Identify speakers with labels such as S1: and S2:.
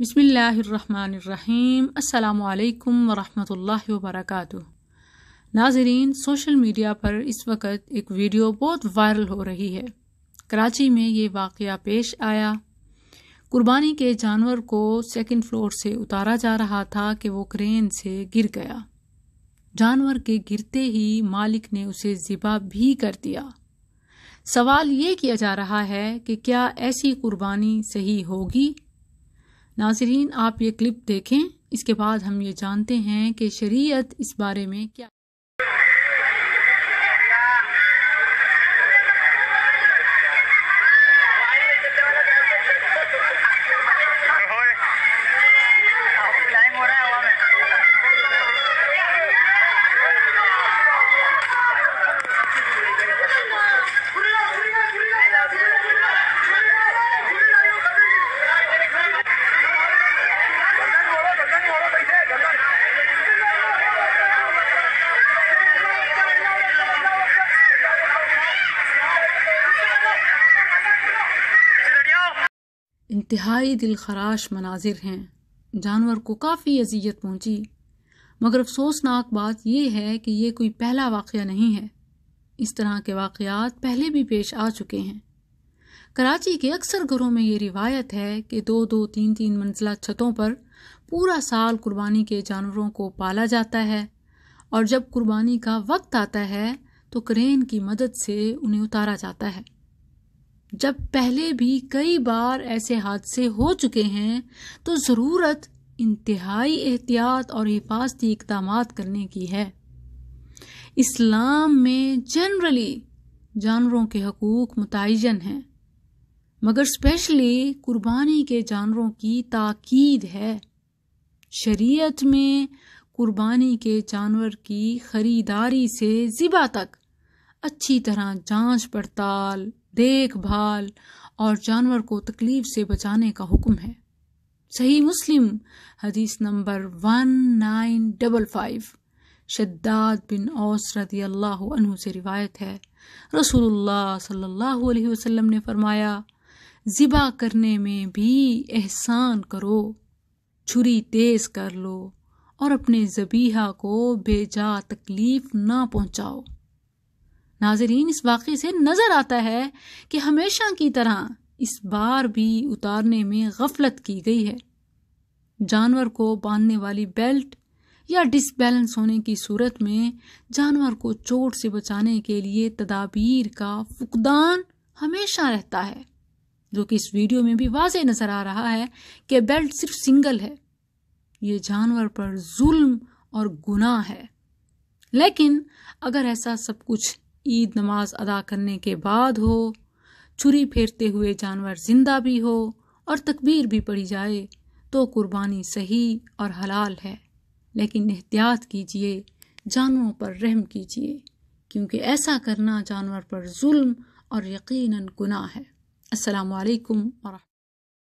S1: बसमीम् अल्लाम वरहमल वबरक नाजरीन सोशल मीडिया पर इस वक्त एक वीडियो बहुत वायरल हो रही है कराची में ये वाक़ पेश आया कुर्बानी के जानवर को सेकंड फ्लोर से उतारा जा रहा था कि वो क्रेन से गिर गया जानवर के गिरते ही मालिक ने उसे ज़िबा भी कर दिया सवाल ये किया जा रहा है कि क्या ऐसी कुर्बानी सही होगी नाजरीन आप ये क्लिप देखें इसके बाद हम ये जानते हैं कि शरीयत इस बारे में क्या इंतहाई दिल खराश मनाजिर हैं जानवर को काफ़ी अजियत पहुँची मगर अफसोसनाक बात यह है कि ये कोई पहला वाक़ नहीं है इस तरह के वाक़ात पहले भी पेश आ चुके हैं कराची के अक्सर घरों में ये रिवायत है कि दो दो तीन तीन मंजिला छतों पर पूरा साल कुर्बानी के जानवरों को पाला जाता है और जब कुर्बानी का वक्त आता है तो क्रेन की मदद से उन्हें उतारा जाता है जब पहले भी कई बार ऐसे हादसे हो चुके हैं तो ज़रूरत इंतहाई एहतियात और हिफाजती इकदाम करने की है इस्लाम में जनरली जानवरों के हकूक़ मुतन हैं मगर स्पेशली कुर्बानी के जानवरों की ताकीद है शरीयत में कुर्बानी के जानवर की ख़रीदारी से ज़िबा तक अच्छी तरह जांच पड़ताल देखभाल और जानवर को तकलीफ से बचाने का हुक्म है सही मुस्लिम हदीस number one nine double five शद्दाद बिन औस रदी अल्लाह अनहु से रिवायत है रसूलुल्लाह सल्लल्लाहु अलैहि वसल्लम ने फरमाया ज़िबा करने में भी एहसान करो छुरी तेज़ कर लो और अपने ज़बीहा को बेजा तकलीफ़ ना पहुंचाओ नाजरीन इस वाक़े से नज़र आता है कि हमेशा की तरह इस बार भी उतारने में गफलत की गई है जानवर को बांधने वाली बेल्ट या डिसबैलेंस होने की सूरत में जानवर को चोट से बचाने के लिए तदाबीर का फुकदान हमेशा रहता है जो कि इस वीडियो में भी वाज नज़र आ रहा है कि बेल्ट सिर्फ सिंगल है ये जानवर पर जुल्म और गुनाह है लेकिन अगर ऐसा सब कुछ ईद नमाज अदा करने के बाद हो छुरी फेरते हुए जानवर जिंदा भी हो और तकबीर भी पड़ी जाए तो कुर्बानी सही और हलाल है लेकिन एहतियात कीजिए जानवरों पर रहम कीजिए क्योंकि ऐसा करना जानवर पर जुल्म और यकीनन गुनाह है अस्सलाम वालेकुम और